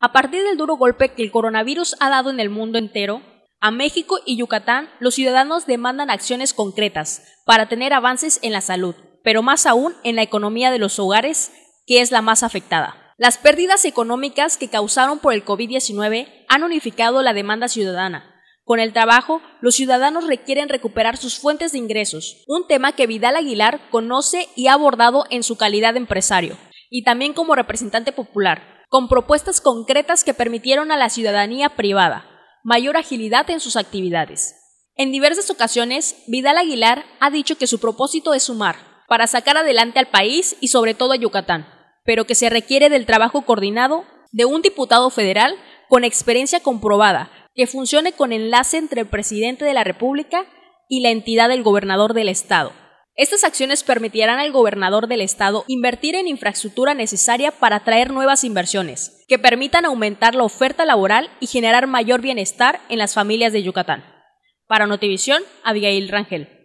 A partir del duro golpe que el coronavirus ha dado en el mundo entero, a México y Yucatán los ciudadanos demandan acciones concretas para tener avances en la salud, pero más aún en la economía de los hogares, que es la más afectada. Las pérdidas económicas que causaron por el COVID-19 han unificado la demanda ciudadana, con el trabajo, los ciudadanos requieren recuperar sus fuentes de ingresos, un tema que Vidal Aguilar conoce y ha abordado en su calidad de empresario y también como representante popular, con propuestas concretas que permitieron a la ciudadanía privada mayor agilidad en sus actividades. En diversas ocasiones, Vidal Aguilar ha dicho que su propósito es sumar, para sacar adelante al país y sobre todo a Yucatán, pero que se requiere del trabajo coordinado de un diputado federal con experiencia comprobada, que funcione con enlace entre el presidente de la República y la entidad del gobernador del Estado, estas acciones permitirán al gobernador del estado invertir en infraestructura necesaria para atraer nuevas inversiones, que permitan aumentar la oferta laboral y generar mayor bienestar en las familias de Yucatán. Para Notivisión, Abigail Rangel.